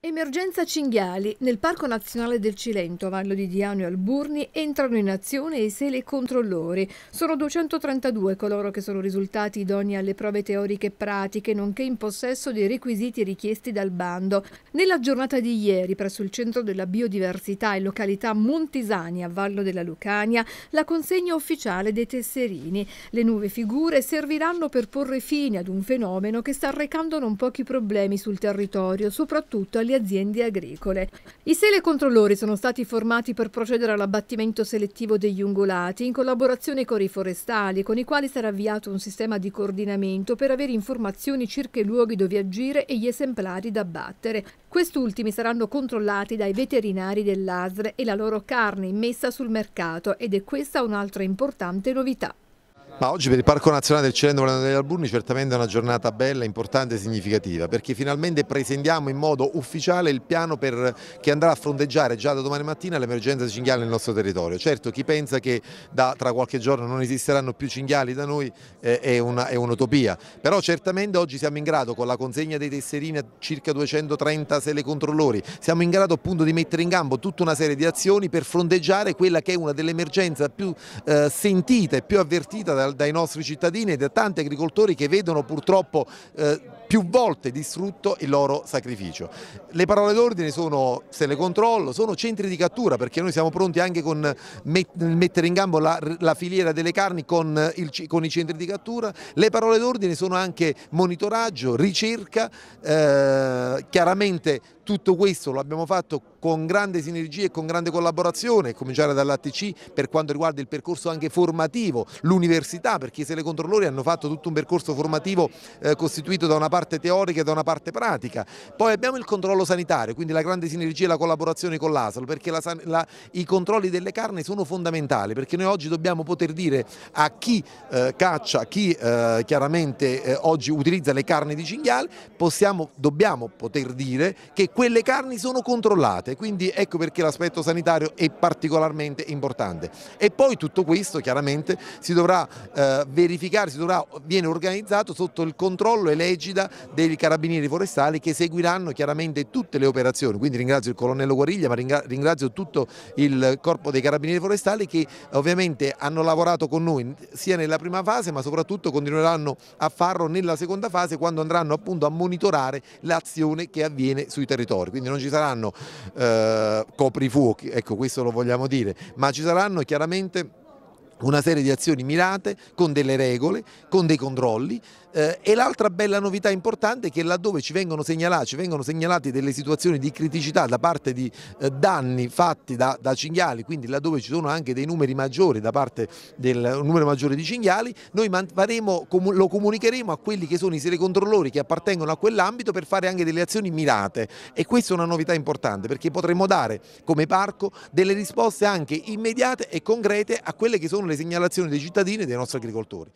Emergenza cinghiali. Nel Parco Nazionale del Cilento, Vallo di Diano e Alburni entrano in azione i sele controllori. Sono 232 coloro che sono risultati idoni alle prove teoriche e pratiche, nonché in possesso dei requisiti richiesti dal bando. Nella giornata di ieri, presso il Centro della Biodiversità e località Montisani a Vallo della Lucania, la consegna ufficiale dei tesserini. Le nuove figure serviranno per porre fine ad un fenomeno che sta arrecando non pochi problemi sul territorio, soprattutto a le aziende agricole. I sele controllori sono stati formati per procedere all'abbattimento selettivo degli ungolati in collaborazione con i forestali, con i quali sarà avviato un sistema di coordinamento per avere informazioni circa i luoghi dove agire e gli esemplari da abbattere. Quest'ultimi saranno controllati dai veterinari dell'ASRE e la loro carne immessa sul mercato ed è questa un'altra importante novità. Ma oggi per il Parco Nazionale del Cilento Volano degli Alburni certamente è una giornata bella, importante e significativa perché finalmente presentiamo in modo ufficiale il piano per, che andrà a fronteggiare già da domani mattina l'emergenza cinghiale nel nostro territorio. Certo chi pensa che da, tra qualche giorno non esisteranno più cinghiali da noi eh, è un'utopia, un però certamente oggi siamo in grado con la consegna dei tesserini a circa 230 sele controllori, siamo in grado appunto di mettere in campo tutta una serie di azioni per fronteggiare quella che è una delle emergenze più eh, sentite e più avvertite dalla dai nostri cittadini e da tanti agricoltori che vedono purtroppo eh, più volte distrutto il loro sacrificio. Le parole d'ordine sono se le controllo, sono centri di cattura perché noi siamo pronti anche con met, mettere in gambo la, la, filiera delle carni con, il, con, i centri di cattura, le parole d'ordine sono anche monitoraggio, ricerca, eh, chiaramente tutto questo lo abbiamo fatto con grande sinergia e con grande collaborazione, cominciare dall'ATC per quanto riguarda il percorso anche formativo, l'università, perché se le controllori hanno fatto tutto un percorso formativo eh, costituito da una parte teorica e da una parte pratica. Poi abbiamo il controllo sanitario, quindi la grande sinergia e la collaborazione con l'ASL, perché la, la, i controlli delle carni sono fondamentali, perché noi oggi dobbiamo poter dire a chi eh, caccia, a chi eh, chiaramente eh, oggi utilizza le carni di cinghiale, possiamo, dobbiamo poter dire che quelle carni sono controllate, quindi ecco perché l'aspetto sanitario è particolarmente importante. E poi tutto questo chiaramente si dovrà eh, verificare, si dovrà, viene organizzato sotto il controllo e l'egida dei carabinieri forestali che seguiranno chiaramente tutte le operazioni, quindi ringrazio il colonnello Guariglia ma ringrazio tutto il corpo dei carabinieri forestali che ovviamente hanno lavorato con noi sia nella prima fase ma soprattutto continueranno a farlo nella seconda fase quando andranno appunto a monitorare l'azione che avviene sui territori tori, quindi non ci saranno eh, coprifuochi, ecco questo lo vogliamo dire, ma ci saranno chiaramente una serie di azioni mirate con delle regole, con dei controlli eh, e l'altra bella novità importante è che laddove ci vengono segnalati, ci vengono segnalati delle situazioni di criticità da parte di eh, danni fatti da, da, cinghiali, quindi laddove ci sono anche dei numeri maggiori da parte del numero maggiore di cinghiali, noi faremo, com lo comunicheremo a quelli che sono i controllori che appartengono a quell'ambito per fare anche delle azioni mirate e questa è una novità importante perché potremo dare come parco delle risposte anche immediate e concrete a quelle che sono le segnalazioni dei cittadini e dei nostri agricoltori.